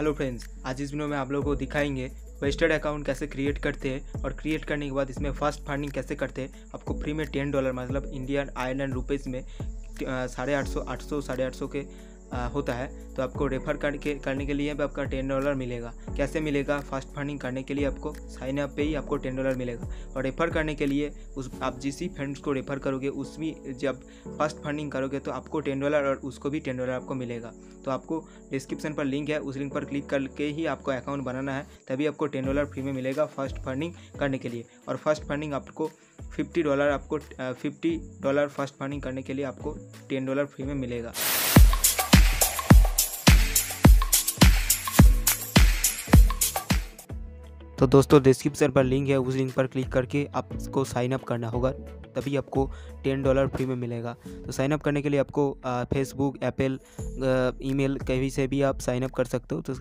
hello friends आज इस video में आप लोगों को दिखाएंगे वेस्टेड अकाउंट कैसे क्रिएट करते हैं और क्रिएट करने के बाद इसमें फर्स्ट फंडिंग कैसे करते हैं आपको फ्री में टेन डॉलर मतलब इंडियन आयरलैंड रुपीज़ में साढ़े आठ सौ आठ सौ साढ़े आठ सौ के आ, होता है तो आपको रेफर करके करने के लिए भी आपका टेन डॉलर मिलेगा कैसे मिलेगा फास्ट फंडिंग करने के लिए आपको साइन अप पे ही आपको टेन डॉलर मिलेगा और रेफर करने के लिए उस आप जिस ही फ्रेंड्स को रेफर करोगे उस भी जब फास्ट फंडिंग करोगे तो आपको टेन डॉलर और उसको भी टेन डॉलर आपको मिलेगा तो आपको डिस्क्रिप्शन पर लिंक है उस लिंक पर क्लिक करके ही आपको अकाउंट बनाना है तभी आपको टेन डॉलर फ्री में मिलेगा फर्स्ट फंडिंग करने के लिए और फर्स्ट फंडिंग आपको फिफ्टी डॉलर आपको फिफ्टी डॉलर फर्स्ट फंडिंग करने के लिए आपको टेन डॉलर फ्री में मिलेगा तो दोस्तों डिस्क्रिप्शन पर लिंक है उस लिंक पर क्लिक करके आपको साइनअप करना होगा तभी आपको टेन डॉलर फ्री में मिलेगा तो साइनअप करने के लिए आपको फेसबुक एप्पल ईमेल कहीं से भी आप साइनअप कर सकते हो तो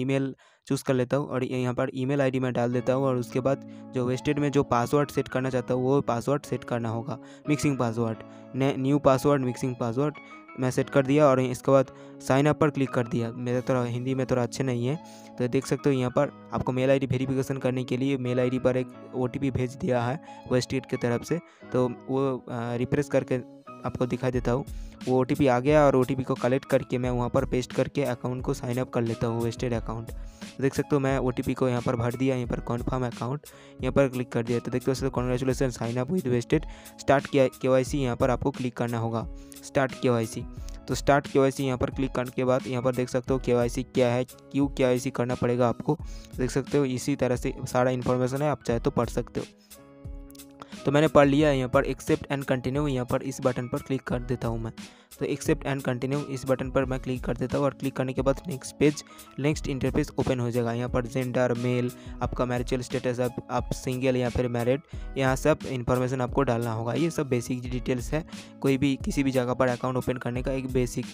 ईमेल चूज़ कर लेता हूँ और यहाँ पर ईमेल आईडी में डाल देता हूँ और उसके बाद जो वेस्टेड में जो पासवर्ड सेट करना चाहता हूँ वो पासवर्ड सेट करना होगा mixing password new password mixing password मैं सेट कर दिया और इसके बाद साइन अप पर क्लिक कर दिया मेरा थोड़ा तो हिंदी में थोड़ा तो अच्छे नहीं है तो देख सकते हो यहाँ पर आपको मेल आईडी वेरिफिकेशन करने के लिए मेल आईडी पर एक ओ भेज दिया है स्टेट की तरफ से तो वो रिफ्रेश करके आपको दिखाई देता हूँ वो ओ आ गया और ओ को कलेक्ट करके मैं वहाँ पर पेस्ट करके अकाउंट को साइन अप कर लेता हूँ वेस्टेड अकाउंट देख सकते हो मैं ओ को यहाँ पर भर दिया यहाँ पर कन्फर्म अकाउंट यहाँ पर क्लिक कर दिया तो देखते हो congratulation sign up with Vested start K Y C यहाँ पर आपको क्लिक करना होगा स्टार्ट के वाई सी तो स्टार्ट के वाई सी यहाँ पर क्लिक करने के बाद यहाँ पर देख सकते हो के वाई सी क्या है क्यों के वाई सी करना पड़ेगा आपको देख सकते हो इसी तरह से सारा इन्फॉर्मेशन है आप चाहे तो पढ़ सकते हो तो मैंने पढ़ लिया है यहाँ पर एक्सेप्ट एंड कंटिन्यू यहाँ पर इस बटन पर क्लिक कर देता हूँ मैं तो एक्सेप्ट एंड कंटिन्यू इस बटन पर मैं क्लिक कर देता हूँ और क्लिक करने के बाद next page next interface open हो जाएगा यहाँ पर जेंडर मेल आपका मैरिचल स्टेटस आप, आप सिंगल या फिर मैरिड यहाँ सब इन्फॉर्मेशन आपको डालना होगा ये सब बेसिक डिटेल्स है कोई भी किसी भी जगह पर अकाउंट ओपन करने का एक बेसिक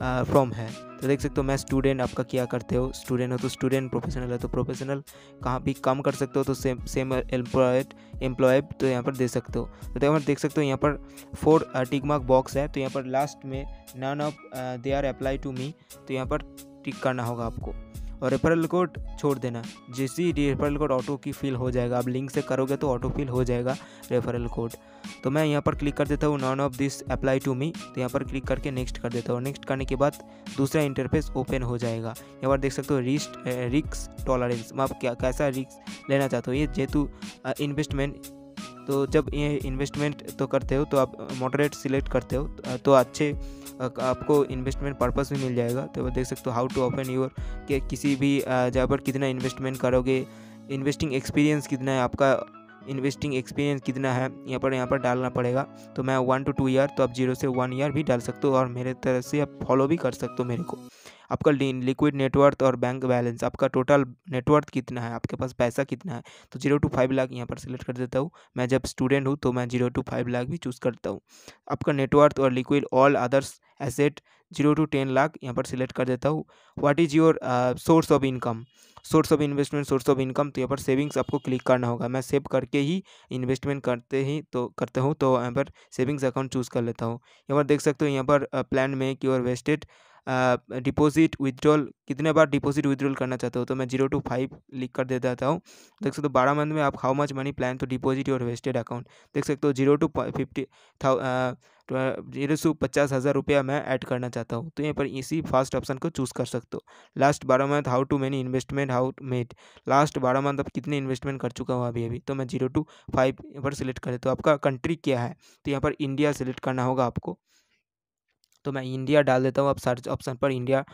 फ्रॉम है तो देख सकते हो मैं स्टूडेंट आपका क्या करते हो स्टूडेंट हो तो स्टूडेंट प्रोफेशनल है तो प्रोफेशनल कहाँ भी काम कर सकते हो तो सेम सेम एम्प्लॉयड एम्प्लॉयड तो यहाँ पर दे सकते हो तो यहाँ पर देख सकते हो यहाँ पर फोर मार्क बॉक्स है तो यहाँ पर लास्ट में none of they are apply to me तो यहाँ पर टिक करना होगा आपको और रेफरल कोड छोड़ देना जैसे ही रेफरल कोड ऑटो की फिल हो जाएगा आप लिंक से करोगे तो ऑटो फिल हो जाएगा रेफरल कोड तो मैं यहाँ पर क्लिक कर देता हूँ none of this apply to me तो यहाँ पर क्लिक करके नेक्स्ट कर देता हूँ नेक्स्ट करने के बाद दूसरा इंटरफेस ओपन हो जाएगा यहाँ पर देख सकते हो रिस्ट रिक्स टॉलरेंस आप क्या कैसा रिक्स लेना चाहता हूँ ये जेतु इन्वेस्टमेंट तो जब ये इन्वेस्टमेंट तो करते हो तो आप मॉडरेट सिलेक्ट करते हो तो अच्छे आपको इन्वेस्टमेंट पर्पस भी मिल जाएगा तो देख सकते हो हाउ टू ओपन योर कि किसी भी जगह पर कितना इन्वेस्टमेंट करोगे इन्वेस्टिंग एक्सपीरियंस कितना है आपका इन्वेस्टिंग एक्सपीरियंस कितना है यहाँ पर यहाँ पर डालना पड़ेगा तो मैं वन टू टू ईयर तो आप जीरो से वन ईयर भी डाल सकते हो और मेरे तरह से आप फॉलो भी कर सकते हो मेरे को आपका लिक्विड नेटवर्थ और बैंक बैलेंस आपका टोटल नेटवर्थ कितना है आपके पास पैसा कितना है तो जीरो टू फाइव लाख यहाँ पर सिलेक्ट कर देता हूँ मैं जब स्टूडेंट हूँ तो मैं जीरो टू फाइव लाख भी चूज़ करता हूँ आपका नेटवर्थ और liquid all others asset zero to ten lakh यहाँ पर सिलेक्ट कर देता हूँ what is your source of income source of investment source of income तो यहाँ पर सेविंग्स आपको क्लिक करना होगा मैं सेव करके ही इन्वेस्टमेंट करते ही तो करते हूँ तो यहाँ पर सेविंग्स अकाउंट चूज़ कर लेता हूँ यहाँ पर देख सकते हो यहाँ पर plan make your Vested deposit withdrawal कितने बार डिपॉजिट विदड्रॉल करना चाहते हो तो मैं जीरो टू फाइव लिख कर दे देता हूँ देख सकते हो बारह मंथ में आप हाउ मच मनी प्लान तो डिपॉजिट योर वेस्टेड अकाउंट देख सकते हो zero to fifty thou zero सौ पचास हज़ार रुपया मैं ऐड करना चाहता हूँ तो यहाँ पर इसी फर्स्ट ऑप्शन को चूज़ कर सकते हो लास्ट बारह month how to many investment how made last बारह मंथ आप कितने इन्वेस्टमेंट कर चुका हूँ अभी अभी तो मैं जीरो टू फाइव पर सिलेक्ट कर देता हूँ आपका कंट्री क्या है तो यहाँ पर इंडिया सेलेक्ट करना होगा आपको तो मैं इंडिया डाल देता हूँ अब सर्च ऑप्शन पर इंडिया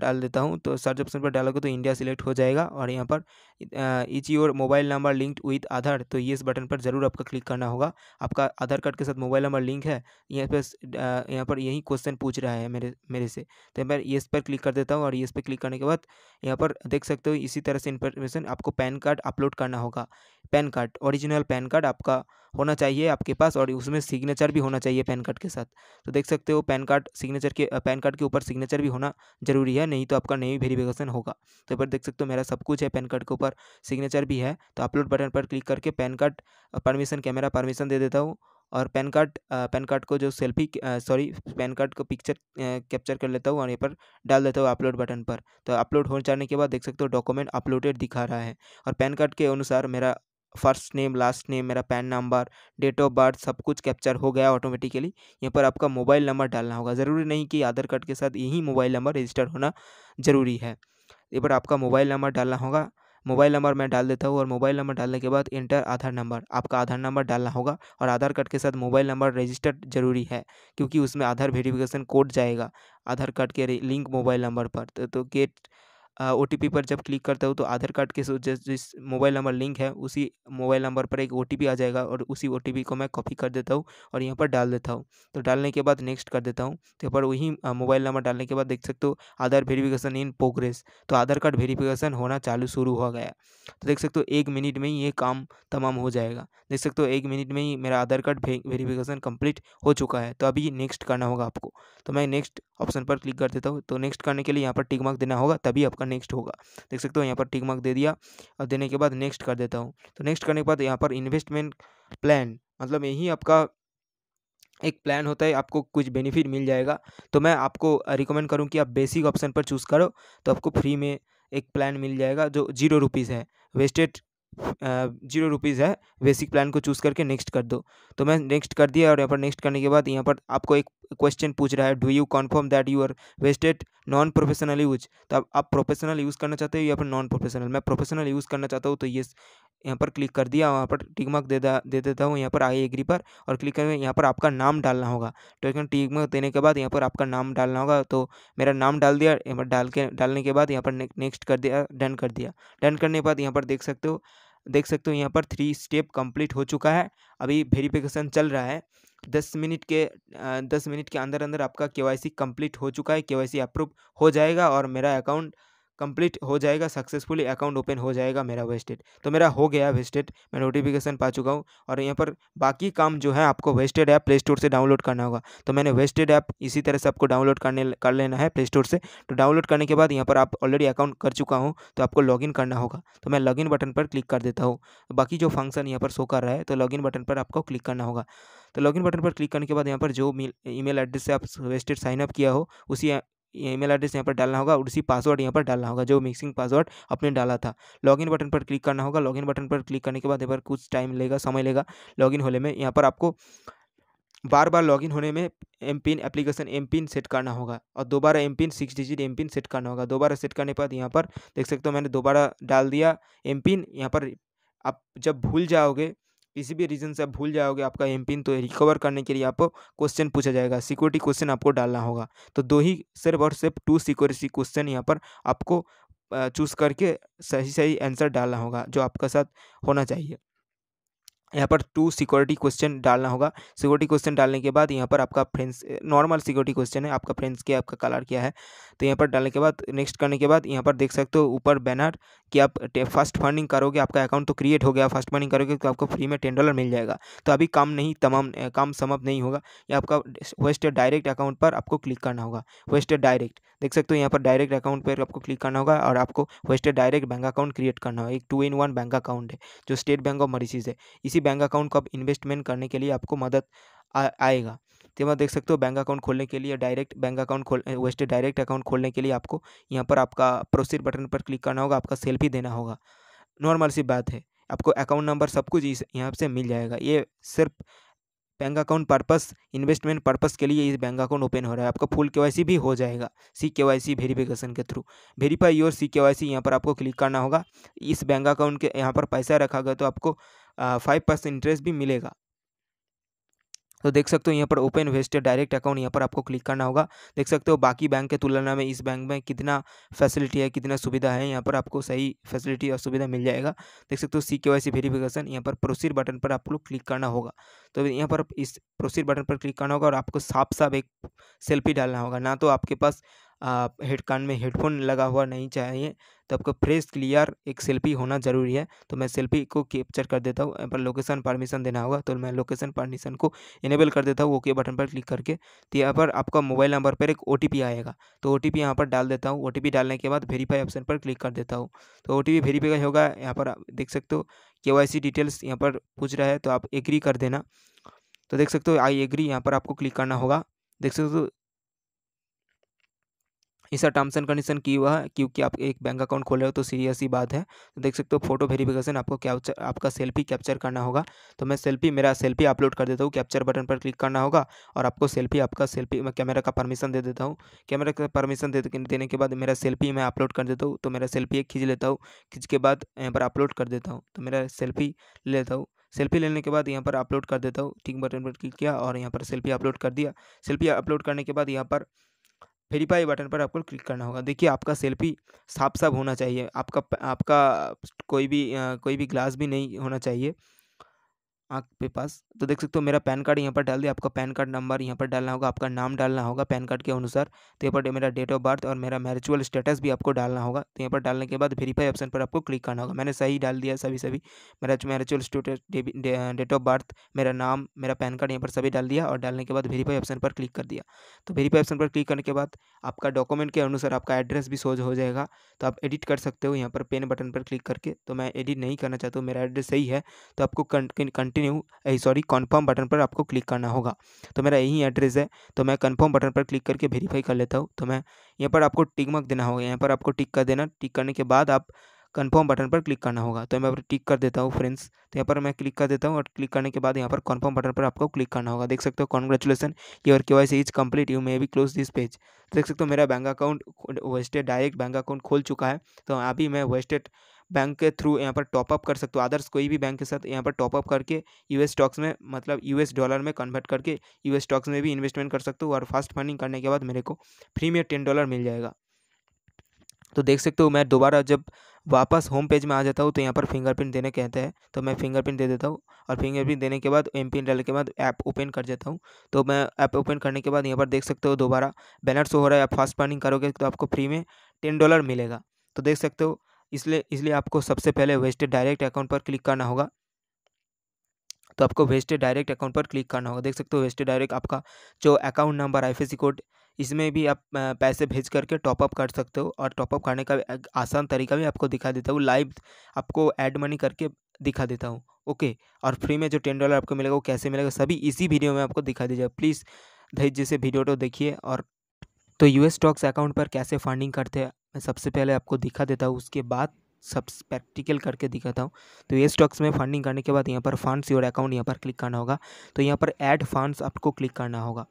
डाल देता हूँ तो सर्च ऑप्शन पर डालोगे तो इंडिया सिलेक्ट हो जाएगा और यहाँ पर is your mobile number linked with Aadhaar तो ये इस बटन पर ज़रूर आपका क्लिक करना होगा आपका आधार कार्ड के साथ मोबाइल नंबर लिंक है यहाँ पर यहाँ पर यही क्वेश्चन पूछ रहा है मेरे मेरे से तो मैं इस पर क्लिक कर देता हूँ और इस पर क्लिक करने के बाद यहाँ पर देख सकते हो इसी तरह से इन्फॉर्मेशन आपको पैन कार्ड अपलोड करना होगा PAN card original PAN card आपका होना चाहिए आपके पास और उसमें सिग्नेचर भी होना चाहिए पैन कार्ड के साथ तो देख सकते हो पैन कार्ड सिग्नेचर के पैन कार्ड के ऊपर सिग्नेचर भी होना जरूरी है नहीं तो आपका नई वेरीफिकेशन होगा तो पर देख सकते हो मेरा सब कुछ है पैन कार्ड के ऊपर पर सिग्नेचर भी है तो अपलोड बटन पर क्लिक करके PAN card permission camera permission दे देता हूँ और पैन कार्ड पैन कार्ड को जो सेल्फी सॉरी पैन कार्ड को पिक्चर कैप्चर कर लेता हूँ और यहाँ पर डाल देता हूँ अपलोड बटन पर तो अपलोड हो जाने के बाद देख सकते हो डॉक्यूमेंट अपलोडेड दिखा रहा है और पैन कार्ड के अनुसार मेरा फर्स्ट नेम लास्ट नेम मेरा PAN number date of birth सब कुछ कैप्चर हो गया ऑटोमेटिकली यहाँ पर आपका मोबाइल नंबर डालना होगा ज़रूरी नहीं कि आधार कार्ड के साथ यही मोबाइल नंबर रजिस्टर होना ज़रूरी है यहाँ पर आपका मोबाइल नंबर डालना होगा मोबाइल नंबर मैं डाल देता हूँ और मोबाइल नंबर डालने के बाद इंटर आधार नंबर आपका आधार नंबर डालना होगा और आधार कार्ड के साथ मोबाइल नंबर रजिस्टर्ड जरूरी है क्योंकि उसमें आधार वेरिफिकेशन कोड जाएगा आधार कार्ड के लिंक मोबाइल नंबर पर तो, तो गेट ओ पर जब क्लिक करता हूँ तो आधार कार्ड के जिस मोबाइल नंबर लिंक है उसी मोबाइल नंबर पर एक ओ आ जाएगा और उसी ओ को मैं कॉपी कर देता हूँ और यहाँ पर डाल देता हूँ तो डालने के बाद नेक्स्ट कर देता हूँ तो यहाँ पर वही मोबाइल नंबर डालने के बाद देख सकते हो आधार वेरीफिकेशन इन प्रोग्रेस तो आधार कार्ड वेरीफिकेशन होना चालू शुरू हो गया तो देख सकते हो एक मिनट में ही ये काम तमाम हो जाएगा देख सकते हो एक मिनट में ही मेरा आधार कार्ड वेरीफिकेशन कम्प्लीट हो चुका है तो अभी नेक्स्ट करना होगा आपको तो मैं नेक्स्ट ऑप्शन पर क्लिक कर देता हूँ तो नेक्स्ट करने के लिए यहाँ पर टिकमार्क देना होगा तभी आपका नेक्स्ट होगा देख सकते हो यहाँ पर टिक मार्क दे दिया और देने के बाद नेक्स्ट कर देता हूँ तो नेक्स्ट करने के बाद यहाँ पर इन्वेस्टमेंट प्लान मतलब यही आपका एक प्लान होता है आपको कुछ बेनिफिट मिल जाएगा तो मैं आपको रिकमेंड करूँ कि आप बेसिक ऑप्शन पर चूज़ करो तो आपको फ्री में एक प्लान मिल जाएगा जो जीरो रुपीज़ है वेस्टेड जीरो रुपीज़ है बेसिक प्लान को चूज़ करके नेक्स्ट कर दो तो मैं नेक्स्ट कर दिया और यहाँ पर नेक्स्ट करने के बाद यहाँ पर आपको एक क्वेश्चन पूछ रहा है do you confirm that you are Vested non professional use तो आप, आप प्रोफेशनल यूज़ करना चाहते हो या फिर नॉन प्रोफेशनल मैं प्रोफेशनल यूज़ करना चाहता हूँ तो ये यहाँ पर क्लिक कर दिया वहाँ पर टिक मार्क दे दे देता हूँ यहाँ पर आई एग्री पर और क्लिक करके यहाँ पर आपका नाम डालना होगा टोकन तो टिक मार्क देने के बाद यहाँ पर आपका नाम डालना होगा तो मेरा नाम डाल दिया यहाँ पर डाल के डालने के बाद यहाँ पर ने, नेक्स्ट कर दिया डन कर दिया डन करने के बाद यहाँ पर देख सकते हो देख सकते हो यहाँ पर थ्री स्टेप कंप्लीट हो चुका है अभी वेरीफिकेशन चल रहा है दस मिनट के दस मिनट के अंदर अंदर आपका के वाई सी कंप्लीट हो चुका है के वाई सी अप्रूव हो जाएगा और मेरा अकाउंट कंप्लीट हो जाएगा सक्सेसफुली अकाउंट ओपन हो जाएगा मेरा वेस्टेड तो मेरा हो गया वेस्टेड मैं नोटिफिकेशन पा चुका हूँ और यहाँ पर बाकी काम जो है आपको वेस्टेड ऐप प्ले स्टोर से डाउनलोड करना होगा तो मैंने वेस्टेड ऐप इसी तरह से आपको डाउनलोड करने कर लेना है प्ले स्टोर से तो डाउनलोड करने के बाद यहाँ पर आप ऑलरेडी अकाउंट कर चुका हूँ तो आपको इन करना होगा तो मैं लॉगिन बटन पर क्लिक कर देता हूँ बाकी जो फंक्शन यहाँ पर शो कर रहा है तो लॉगिन बटन पर आपको क्लिक करना होगा तो लॉगिन बटन पर क्लिक करने के बाद यहाँ पर जो ईमेल एड्रेस से आप वेस्टेड साइनअप किया हो उसी ईमेल एड्रेस यहाँ पर डालना होगा और उसी पासवर्ड यहाँ पर डालना होगा जो मिक्सिंग पासवर्ड आपने डाला था लॉगिन बटन पर क्लिक करना होगा लॉगिन बटन पर क्लिक करने के बाद यहाँ पर कुछ टाइम लेगा समय लेगा लॉगिन होने में यहाँ पर आपको बार बार लॉगिन होने में M pin application M pin set करना होगा और दोबारा M pin six digit M pin set करना होगा दोबारा सेट करने के बाद यहाँ पर देख सकते हो मैंने दोबारा डाल दिया एम पिन यहाँ पर आप जब भूल जाओगे किसी भी रीज़न से आप भूल जाओगे आपका एम पिन तो रिकवर करने के लिए आपको क्वेश्चन पूछा जाएगा सिक्योरिटी क्वेश्चन आपको डालना होगा तो दो ही सिर्फ और सिर्फ टू सिक्योरिटी क्वेश्चन यहाँ पर आपको चूज़ करके सही सही आंसर डालना होगा जो आपका साथ होना चाहिए यहाँ पर टू सिक्योरिटी क्वेश्चन डालना होगा सिक्योरिटी क्वेश्चन डालने के बाद यहाँ पर आपका फ्रेंड्स नॉर्मल सिक्योरिटी क्वेश्चन है आपका फ्रेंड्स के आपका कलर क्या है तो यहाँ पर डालने के बाद नेक्स्ट करने के बाद यहाँ पर देख सकते हो ऊपर बैनर कि आप फर्स्ट फंडिंग करोगे आपका अकाउंट तो क्रिएट हो गया फर्स्ट फंडिंग करोगे तो आपको फ्री में टेन डॉलर मिल जाएगा तो अभी काम नहीं तमाम काम समाप्त नहीं होगा या आपका वेस्ट डायरेक्ट अकाउंट पर आपको क्लिक करना होगा वेस्ट डायरेक्ट देख सकते हो यहाँ पर डायरेक्ट अकाउंट पर आपको क्लिक करना होगा और आपको Vest direct bank account create करना होगा एक two in one bank account है जो स्टेट बैंक ऑफ मरीसीज है इसी इसी बैंक अकाउंट को आप इन्वेस्टमेंट करने के लिए आपको मदद आ, आएगा तो आप देख सकते हो बैंक अकाउंट खोलने के लिए डायरेक्ट बैंक अकाउंट खोल वेस्ट डायरेक्ट अकाउंट खोलने के लिए आपको यहाँ पर आपका प्रोसीड बटन पर क्लिक करना होगा आपका सेल्फी देना होगा नॉर्मल सी बात है आपको अकाउंट नंबर सब कुछ इस यहाँ से मिल जाएगा ये सिर्फ bank account purpose investment purpose के लिए इस बैंक अकाउंट ओपन हो रहा है आपका फुल केवाईसी भी हो जाएगा सी केवाईसी वेरिफिकेशन के through verify your C KYC यहाँ पर आपको क्लिक करना होगा इस बैंक अकाउंट के यहाँ पर पैसा रखा गया तो आपको फाइव परसेंट इंटरेस्ट भी मिलेगा तो देख सकते हो यहाँ पर ओपन वेस्टेड डायरेक्ट अकाउंट यहाँ पर आपको क्लिक करना होगा देख सकते हो बाकी बैंक के तुलना में इस बैंक में कितना फैसिलिटी है कितना सुविधा है यहाँ पर आपको सही फैसिलिटी और सुविधा मिल जाएगा देख सकते हो सी के वाई सी वेरीफिकेशन यहाँ पर प्रोसीड बटन पर आप लोग क्लिक करना होगा तो यहाँ पर इस प्रोसीड बटन पर क्लिक करना होगा और आपको साफ साफ एक सेल्फी डालना होगा ना तो आपके पास हेड कान में हेडफोन लगा हुआ नहीं चाहिए तो आपको फ्रेश क्लियर एक सेल्फी होना ज़रूरी है तो मैं सेल्फी को कैप्चर कर देता हूँ यहाँ पर लोकेशन परमिशन देना होगा तो मैं लोकेशन परमिशन को इनेबल कर देता हूँ ओके बटन पर क्लिक करके तो यहाँ पर आपका मोबाइल नंबर पर एक ओ आएगा तो ओ टी यहाँ पर डाल देता हूँ ओ डालने के बाद वेरीफाई ऑप्शन पर क्लिक कर देता हूँ तो ओ टी वेरीफाई होगा यहाँ पर देख सकते हो के डिटेल्स यहाँ पर पूछ रहा है तो आप एग्री कर देना तो देख सकते हो आई एग्री यहाँ पर आपको क्लिक करना होगा देख सकते हो इसका टर्म्स एंड कंडीशन की हुआ है क्योंकि आप एक बैंक अकाउंट खोल रहे हो तो सीरियस ही बात है तो देख सकते हो फोटो वेरिफिकेशन आपको कैप्चर आपका सेल्फी कैप्चर करना होगा तो मैं सेल्फी मेरा सेल्फी अपलोड कर देता हूँ कैप्चर बटन पर क्लिक करना होगा और आपको सेल्फी आपका सेल्फी मैं कैमरा का परमिशन दे देता हूँ कैमरा का परमिशन दे देने के बाद मेरा सेल्फी मैं अपलोड कर देता हूँ तो मेरा सेल्फी एक खींच लेता हूँ खींच के बाद यहाँ पर अपलोड कर देता हूँ तो मेरा सेल्फी लेता हूँ सेल्फी लेने के बाद यहाँ पर अपलोड कर देता हूँ टिक बटन पर क्लिक किया और यहाँ पर सेल्फी अपलोड कर दिया सेल्फी अपलोड करने के बाद यहाँ पर वेरीफाई बटन पर आपको क्लिक करना होगा देखिए आपका सेल्फी साफ साफ होना चाहिए आपका आपका कोई भी कोई भी ग्लास भी नहीं होना चाहिए आपके पास तो देख सकते हो मेरा पैन कार्ड यहाँ पर डाल दिया आपका पैन कार्ड नंबर यहाँ पर डालना होगा आपका नाम डालना होगा पैन कार्ड के अनुसार तो यहाँ पर मेरा डेट ऑफ बर्थ और मेरा मैरिचुअल स्टेटस भी आपको डालना होगा तो यहाँ पर डालने के बाद वेरीफाई ऑप्शन पर आपको क्लिक करना होगा मैंने सही डाल दिया सभी सभी मेरा marital status date of birth मेरा नाम मेरा पैन कार्ड यहाँ पर सभी डाल दिया और डालने के बाद वेरीफाई ऑप्शन पर क्लिक कर दिया तो वेरीफाई ऑप्शन पर क्लिक करने के बाद आपका डॉक्यूमेंट के अनुसार आपका एड्रेस भी सोज हो जाएगा तो आप एडिट कर सकते हो यहाँ पर पेन बटन पर क्लिक करके तो मैं एडिट नहीं करना चाहता हूँ मेरा एड्रेस सही है तो आपको continue continue sorry confirm button पर आपको क्लिक करना होगा तो मेरा यही एड्रेस है तो मैं कन्फर्म बटन पर क्लिक करके वेरीफाई कर लेता हूँ तो मैं यहाँ पर आपको टिक मक देना होगा यहाँ पर आपको टिक कर देना टिक करने के बाद आप कन्फर्म बटन पर क्लिक करना होगा तो मैं पर टिक कर देता हूँ फ्रेंड्स तो यहाँ पर मैं क्लिक कर देता हूँ और क्लिक करने के बाद यहाँ पर कन्फर्म बटन पर आपको क्लिक करना होगा देख सकते हो congratulation your K Y C is complete you may be close this page देख सकते हो मेरा bank account Vested direct bank account खोल चुका है तो अभी मैं वेस्टेड बैंक के थ्रू यहाँ पर टॉपअप कर सकते हो अदर्स कोई भी बैंक के साथ यहाँ पर टॉपअप करके यूएस स्टॉक्स में मतलब यूएस डॉलर में कन्वर्ट करके यूएस स्टॉक्स में भी इन्वेस्टमेंट कर सकते हो और फास्ट फंडिंग करने के बाद मेरे को फ्री में टेन डॉलर मिल जाएगा तो देख सकते हो मैं दोबारा जब वापस होम पेज में आ जाता हूँ तो यहाँ पर फिंगरप्रिंट देने कहते हैं तो मैं फिंगरप्रिंट दे देता हूँ और फिंगरप्रिंट देने के बाद एम पिन डालने के बाद ऐप ओपन कर जाता हूँ तो मैं ऐप ओपन करने के बाद यहाँ पर देख सकते हो दोबारा बैनर शो हो रहा है आप फास्ट फंडिंग करोगे तो आपको फ्री में टेन डॉलर मिलेगा तो देख सकते हो इसलिए इसलिए आपको सबसे पहले वेस्टेड डायरेक्ट अकाउंट पर क्लिक करना होगा तो आपको वेस्टेड डायरेक्ट अकाउंट पर क्लिक करना होगा देख सकते हो वेस्टेड डायरेक्ट आपका जो अकाउंट नंबर आई कोड इसमें भी आप पैसे भेज करके टॉपअप कर सकते हो और टॉपअप करने का आसान तरीका भी आपको दिखा देता हूँ लाइव आपको एड मनी करके दिखा देता हूँ ओके और फ्री में जो टेन डॉलर आपको मिलेगा वो कैसे मिलेगा सभी इसी वीडियो में आपको दिखा दीजिएगा प्लीज़ धैर्य से वीडियो तो देखिए और तो यूएस स्टॉक्स अकाउंट पर कैसे फंडिंग करते हैं मैं सबसे पहले आपको दिखा देता हूँ उसके बाद सब प्रैक्टिकल करके दिखाता हूँ तो ये स्टॉक्स में फंडिंग करने के बाद यहाँ पर फंड्स योर अकाउंट यहाँ पर क्लिक करना होगा तो यहाँ पर ऐड फंड्स आपको क्लिक करना होगा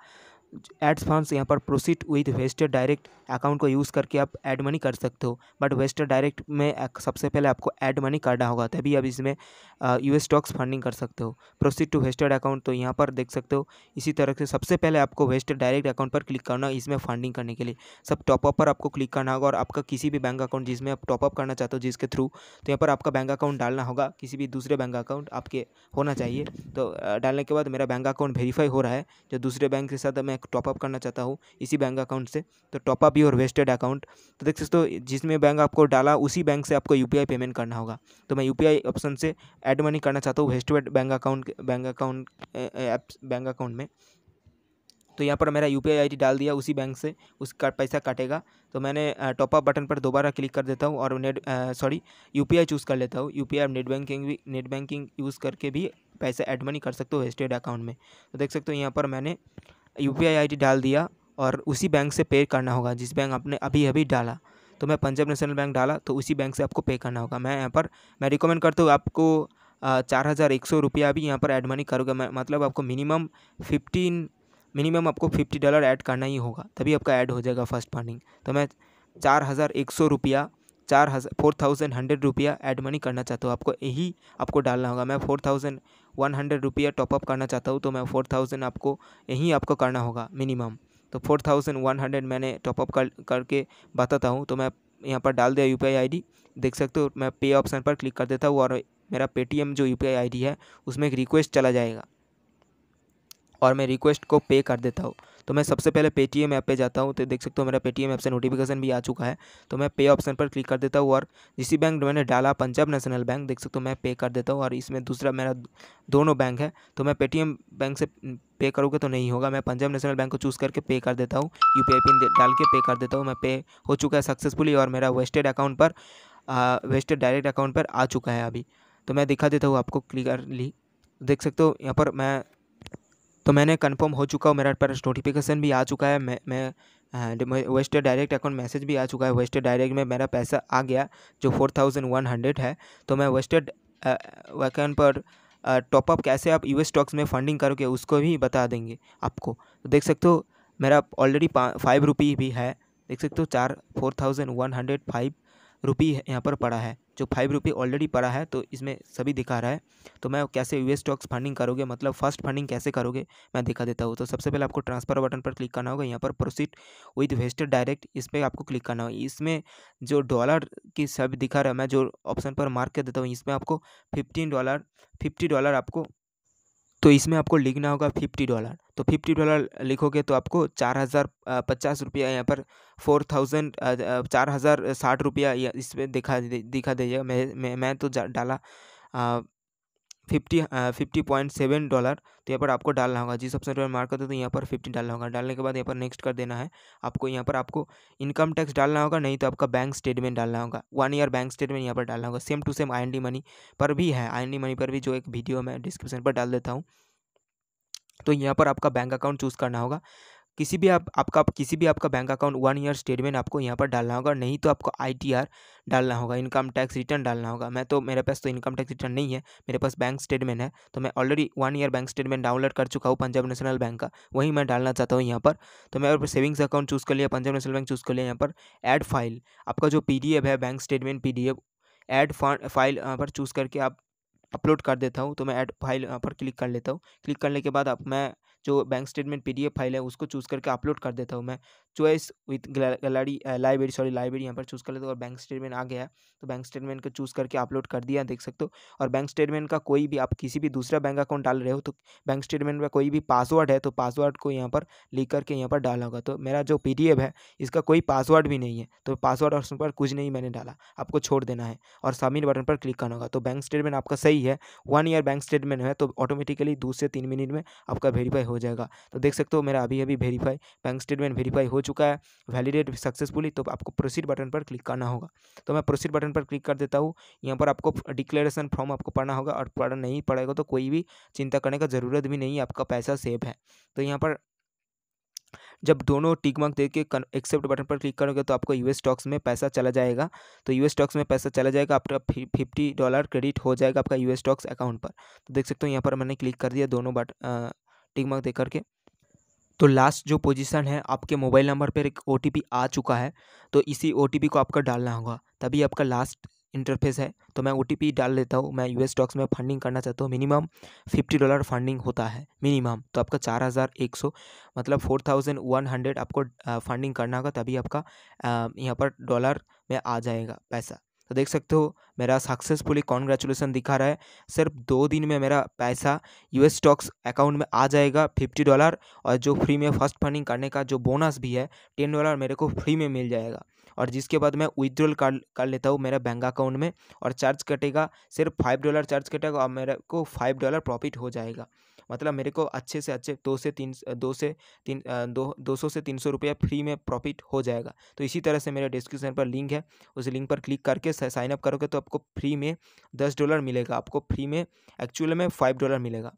एड्स फंड्स यहाँ पर proceed with Vested direct account को यूज़ करके आप एड मनी कर सकते हो बट वेस्टर डायरेक्ट में सबसे पहले आपको एड मनी करना होगा तभी आप इसमें यू स्टॉक्स फंडिंग कर सकते हो प्रोसीड टू वेस्टेड अकाउंट तो यहाँ पर देख सकते हो इसी तरह से सबसे पहले आपको वेस्टर डायरेक्ट अकाउंट पर क्लिक करना इसमें फंडिंग करने के लिए सब टॉपअप पर आपको क्लिक करना होगा और आपका किसी भी बैंक अकाउंट जिसमें आप टॉपअप करना चाहते हो जिसके थ्रू तो यहाँ पर आपका बैंक अकाउंट डालना होगा किसी भी दूसरे बैंक अकाउंट आपके होना चाहिए तो डालने के बाद मेरा बैंक अकाउंट वेरीफाई हो रहा है जो दूसरे बैंक के साथ मैं मैं टॉपअप करना चाहता हूँ इसी बैंक अकाउंट से तो टॉपअप योर वेस्टेड अकाउंट तो देख सकते हो जिसमें बैंक आपको डाला उसी बैंक से आपको यू पेमेंट करना होगा तो मैं यू ऑप्शन से एड मनी करना चाहता हूँ Vested bank account bank account apps bank account में तो यहाँ पर मेरा यू पी डाल दिया उसी बैंक से उसका पैसा काटेगा तो मैंने टॉपअप बटन पर दोबारा क्लिक कर देता हूँ और net sorry U P choose कर लेता हूँ यू पी नेट बैंकिंग भी नेट बैंकिंग यूज़ करके भी पैसा ऐड मनी कर सकते हो वेस्टेड अकाउंट में तो देख सकते हो यहाँ पर मैंने यू पी डाल दिया और उसी बैंक से पे करना होगा जिस बैंक आपने अभी अभी डाला तो मैं पंजाब नेशनल बैंक डाला तो उसी बैंक से आपको पे करना होगा मैं यहाँ पर मैं रिकमेंड करता हूँ आपको चार हज़ार एक सौ रुपया भी यहाँ पर एड मनी करूँगा मैं मतलब आपको मिनिमम फिफ्टीन मिनिमम आपको फिफ्टी डॉलर ऐड करना ही होगा तभी आपका ऐड हो जाएगा फर्स्ट फंडिंग तो मैं चार हज़ार एक सौ रुपया चार हज़ार फोर थाउजेंड हंड्रेड रुपया ऐड मनी करना चाहता हूँ आपको यही आपको डालना होगा मैं four thousand one hundred top up टॉपअप करना चाहता हूँ तो मैं फोर थाउजेंड आपको यहीं आपको करना होगा मिनिमम तो फोर थाउजेंड वन हंड्रेड मैंने टॉपअप कर करके बताता हूँ तो मैं यहाँ पर डाल दिया यू पी देख सकते हो मैं पे ऑप्शन पर क्लिक कर देता हूँ और मेरा पेटीएम जो यू पी है उसमें एक रिक्वेस्ट चला जाएगा और मैं रिक्वेस्ट को पे कर देता हूँ तो मैं सबसे पहले पेटीएम ऐप पे जाता हूँ तो देख सकते हो मेरा पेटीएम ऐप से नोटिफिकेशन भी आ चुका है तो मैं पे ऑप्शन पर क्लिक कर देता हूँ और जिस बैंक मैंने डाला पंजाब नेशनल बैंक देख सकते हो मैं पे कर देता हूँ और इसमें दूसरा मेरा दोनों बैंक है तो मैं पेटीएम बैंक से पे करोगे तो नहीं होगा मैं पंजाब नेशनल बैंक को चूज़ करके पे कर देता हूँ यू पिन डाल के पे कर देता हूँ मैं पे हो चुका है सक्सेसफुली और मेरा वेस्टेड अकाउंट पर वेस्टेड डायरेक्ट अकाउंट पर आ चुका है अभी तो मैं दिखा देता हूँ आपको क्लियरली देख सकते हो यहाँ पर मैं तो मैंने कंफर्म हो चुका हूँ मेरा पास नोटिफिकेशन भी आ चुका है मैं मैं वेस्ट डायरेक्ट अकाउंट मैसेज भी आ चुका है वेस्ट डायरेक्ट में मेरा पैसा आ गया जो फोर थाउजेंड वन हंड्रेड है तो मैं वेस्टेड अकाउंट पर टॉपअप कैसे आप यूएस स्टॉक्स में फंडिंग करोगे उसको भी बता देंगे आपको तो देख सकते हो मेरा ऑलरेडी फाइव रुपी भी है देख सकते हो चार four thousand one hundred five rupee यहाँ पर पड़ा है जो फाइव रुपी ऑलरेडी पड़ा है तो इसमें सभी दिखा रहा है तो मैं कैसे यू स्टॉक्स फंडिंग करोगे मतलब फर्स्ट फंडिंग कैसे करोगे मैं दिखा देता हूँ तो सबसे पहले आपको ट्रांसफर बटन पर क्लिक करना होगा यहाँ पर प्रोसीड विथ वेस्टेड डायरेक्ट इस पर आपको क्लिक करना होगा इसमें जो डॉलर की सब दिखा रहा है मैं जो ऑप्शन पर मार्क कर देता हूँ इसमें आपको फिफ्टीन डॉलर फिफ्टी डॉलर आपको तो इसमें आपको लिखना होगा फिफ्टी डॉलर तो फिफ्टी डॉलर लिखोगे तो आपको चार हज़ार पचास रुपया यहाँ पर फोर थाउजेंड चार हज़ार साठ रुपया इसमें दिखा दिखा दीजिएगा मैं मैं तो डाला fifty fifty point seven dollar तो यहाँ पर आपको डालना होगा जिस ऑप्शन पर मार्क करते तो यहाँ पर फिफ्टी डालना होगा डालने के बाद यहाँ पर नेक्स्ट कर देना है आपको यहाँ पर आपको इनकम टैक्स डालना होगा नहीं तो आपका बैंक स्टेटमेंट डालना होगा वन ईयर बैंक स्टेटमेंट यहाँ पर डालना होगा same to same I money पर भी है आई मनी पर भी जो एक वीडियो मैं डिस्क्रिप्शन पर डाल देता हूँ तो यहाँ पर आपका बैंक अकाउंट चूज़ करना होगा किसी भी आप आपका किसी भी आपका bank account one year statement आपको यहाँ पर डालना होगा नहीं तो आपको आईटीआर डालना होगा इनकम टैक्स रिटर्न डालना होगा मैं तो मेरे पास तो इनकम टैक्स रिटर्न नहीं है मेरे पास बैंक स्टेटमेंट है तो मैं already one year bank statement download कर चुका हूँ पंजाब नेशनल बैंक का वहीं मैं डालना चाहता हूँ यहाँ पर तो मैं सेविंग्स अकाउंट चूज़ कर लिया पंजाब नेशनल बैंक चूज़ कर लिया यहाँ पर एड फाइल आपका जो पी है बैंक स्टेटमेंट पी एड फाइल यहाँ पर चूज़ करके आप अपलोड कर देता हूँ तो मैं ऐड फाइल यहाँ पर क्लिक कर लेता हूँ क्लिक करने के बाद आप मैं जो बैंक स्टेटमेंट पी फाइल है उसको चूज़ करके अपलोड कर देता हूँ मैं choice with gallery library sorry library यहाँ पर चूज़ कर लेता हूँ और बैंक स्टेटमेंट आ गया तो बैंक स्टेटमेंट को चूज़ करके अपलोड कर दिया देख सकते हो और बैंक स्टेटमेंट का कोई भी आप किसी भी दूसरा बैंक अकाउंट डाल रहे हो तो बैंक स्टेटमेंट का कोई भी पासवर्ड है तो पासवर्ड को यहाँ पर लिख करके यहाँ पर डाला होगा तो मेरा जो पी है इसका कोई पासवर्ड भी नहीं है तो पासवर्ड ऑप्शन पर कुछ नहीं मैंने डाला आपको छोड़ देना है और सबमिट बटन पर क्लिक करना होगा तो बैंक स्टेटमेंट आपका सही है वन ईयर बैंक स्टेटमेंट है तो ऑटोमेटिकली दो से तीन मिनट में आपका वेरीफाई हो हो जाएगा तो देख सकते हो मेरा अभी अभी वेरीफाई बैंक स्टेटमेंट वेरीफाई हो चुका है वैलिडेट सक्सेसफुली तो आपको प्रोसीड बटन पर क्लिक करना होगा तो मैं प्रोसीड बटन पर क्लिक कर देता हूँ यहाँ पर आपको डिक्लेरेशन फॉर्म आपको पढ़ना होगा और पढ़ नहीं पड़ेगा तो कोई भी चिंता करने का ज़रूरत भी नहीं आपका पैसा सेफ है तो यहाँ पर जब दोनों टिक मार्क दे के एक्सेप्ट बटन पर क्लिक करोगे तो आपको यूएस स्टॉक्स में पैसा चला जाएगा तो यूएस स्टॉक्स में पैसा चला जाएगा आपका फिफ्टी डॉलर क्रेडिट हो जाएगा आपका यूएस स्टॉक्स अकाउंट पर तो देख सकते हो यहाँ पर मैंने क्लिक कर दिया दोनों बट टिक मार्क दे करके तो लास्ट जो पोजीशन है आपके मोबाइल नंबर पर एक ओ आ चुका है तो इसी ओ को आपका डालना होगा तभी आपका लास्ट इंटरफेस है तो मैं ओ डाल देता हूँ मैं यूएस स्टॉक्स में फंडिंग करना चाहता हूँ मिनिमम फिफ्टी डॉलर फंडिंग होता है मिनिमम तो आपका चार हज़ार एक सौ मतलब फोर थाउजेंड वन हंड्रेड आपको फंडिंग करना होगा तभी आपका यहाँ पर डॉलर में आ जाएगा पैसा तो देख सकते हो मेरा सक्सेसफुली कॉन्ग्रेचुलेसन दिखा रहा है सिर्फ दो दिन में मेरा पैसा यूएस स्टॉक्स अकाउंट में आ जाएगा फिफ्टी डॉलर और जो फ्री में फर्स्ट फंडिंग करने का जो बोनस भी है टेन डॉलर मेरे को फ्री में मिल जाएगा और जिसके बाद मैं विदड्रॉल कर कर लेता हूँ मेरा बैंक अकाउंट में और चार्ज कटेगा सिर्फ फाइव डॉलर चार्ज कटेगा और मेरे को फाइव डॉलर प्रॉफिट हो जाएगा मतलब मेरे को अच्छे से अच्छे दो से तीन दो से तीन दो सौ से तीन सौ रुपया फ्री में प्रॉफिट हो जाएगा तो इसी तरह से मेरे डिस्क्रिप्शन पर लिंक है उस लिंक पर क्लिक करके साइन अप करोगे तो आपको फ्री में दस डॉलर मिलेगा आपको फ्री में एक्चुअल में फाइव डॉलर मिलेगा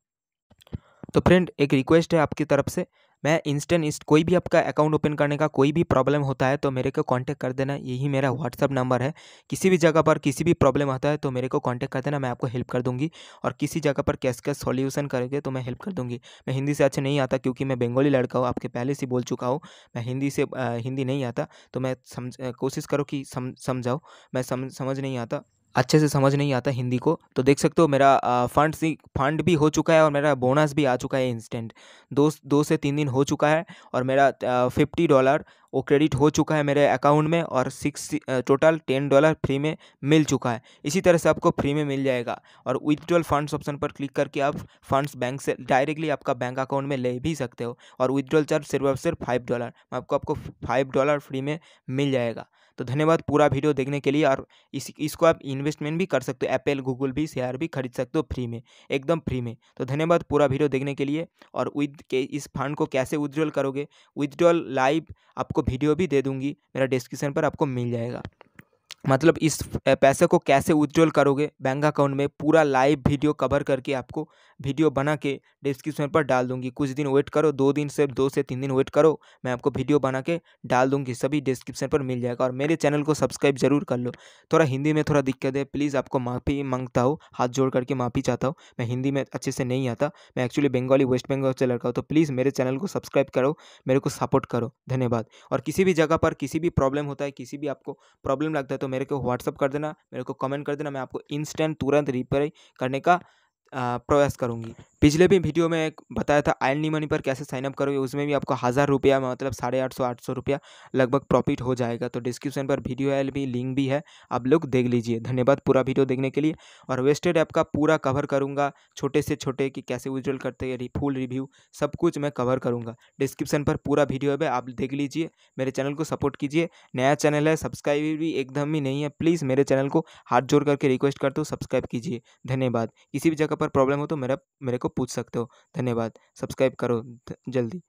तो फ्रेंड एक रिक्वेस्ट है आपकी तरफ से मैं इंस्टेंट इंस्ट कोई भी आपका अकाउंट ओपन करने का कोई भी प्रॉब्लम होता है तो मेरे को कांटेक्ट कर देना यही मेरा व्हाट्सअप नंबर है किसी भी जगह पर किसी भी प्रॉब्लम आता है तो मेरे को कांटेक्ट कर देना मैं आपको हेल्प कर दूंगी और किसी जगह पर कैस कैस सॉल्यूशन करेंगे तो मैं हेल्प कर दूँगी मैं हिंदी से अच्छा नहीं आता क्योंकि मैं बंगाली लड़का हूँ आपके पहले से बोल चुका हूँ मैं हिंदी से आ, हिंदी नहीं आता तो मैं समझ कोशिश करो कि समझाओ मैं समझ नहीं आता अच्छे से समझ नहीं आता हिंदी को तो देख सकते हो मेरा फंड सी फंड भी हो चुका है और मेरा बोनस भी आ चुका है इंस्टेंट दो दो से तीन दिन हो चुका है और मेरा फिफ्टी डॉलर वो क्रेडिट हो चुका है मेरे अकाउंट में और six total ten dollar free में मिल चुका है इसी तरह से आपको फ्री में मिल जाएगा और विथड्रॉल फंड्स ऑप्शन पर क्लिक करके आप फंड्स बैंक से डायरेक्टली आपका बैंक अकाउंट में ले भी सकते हो और विथड्रॉल चार्ज सिर्फ और सिर्फ फाइव डॉलर आपको आपको फाइव डॉलर फ्री में मिल जाएगा तो धन्यवाद पूरा वीडियो देखने के लिए और इस इसको आप इन्वेस्टमेंट भी कर सकते हो एप्पल गूगल भी शेयर भी खरीद सकते हो फ्री में एकदम फ्री में तो धन्यवाद पूरा वीडियो देखने के लिए और विद के इस फंड को कैसे विदड्रॉल करोगे विदड्रॉल लाइव आपको वीडियो भी दे दूंगी मेरा डिस्क्रिप्शन पर आपको मिल जाएगा मतलब इस पैसे को कैसे विथड्रॉल करोगे बैंक अकाउंट में पूरा लाइव वीडियो कवर करके आपको वीडियो बना के डिस्क्रिप्शन पर डाल दूंगी कुछ दिन वेट करो दो दिन से दो से तीन दिन वेट करो मैं आपको वीडियो बना के डाल दूंगी सभी डिस्क्रिप्शन पर मिल जाएगा और मेरे चैनल को सब्सक्राइब जरूर कर लो थोड़ा हिंदी में थोड़ा दिक्कत है प्लीज़ आपको माफ़ी मांगता हूँ हाथ जोड़ करके माफ़ी चाहता हूँ मैं हिंदी में अच्छे से नहीं आता मैं एक्चुअली बंगाली वेस्ट बंगाल से लड़का हूँ तो प्लीज़ मेरे चैनल को सब्सक्राइब करो मेरे को सपोर्ट करो धन्यवाद और किसी भी जगह पर किसी भी प्रॉब्लम होता है किसी भी आपको प्रॉब्लम लगता है तो मेरे मेरे को व्हाट्सअप कर देना मेरे को कमेंट कर देना मैं आपको इंस्टेंट तुरंत रिप्लाई करने का प्रयास करूँगी पिछले भी वीडियो में एक बताया था आयल नी मनी पर कैसे साइनअप करोगे उसमें भी आपको हज़ार रुपया मतलब साढ़े आठ सौ आठ सौ रुपया लगभग प्रॉफिट हो जाएगा तो डिस्क्रिप्शन पर वीडियो एल भी लिंक भी है आप लोग देख लीजिए धन्यवाद पूरा वीडियो देखने के लिए और वेस्टेड ऐप का पूरा कवर करूँगा छोटे से छोटे कि कैसे उज्जवल करते हैं फुल रिव्यू सब कुछ मैं कवर करूँगा डिस्क्रिप्शन पर पूरा वीडियो है आप देख लीजिए मेरे चैनल को सपोर्ट कीजिए नया चैनल है सब्सक्राइब भी एकदम ही नहीं है प्लीज़ मेरे चैनल को हाथ जोड़ करके रिक्वेस्ट करते हो सब्सक्राइब कीजिए धन्यवाद किसी भी जगह पर प्रॉब्लम हो तो मेरा मेरे को पूछ सकते हो धन्यवाद सब्सक्राइब करो जल्दी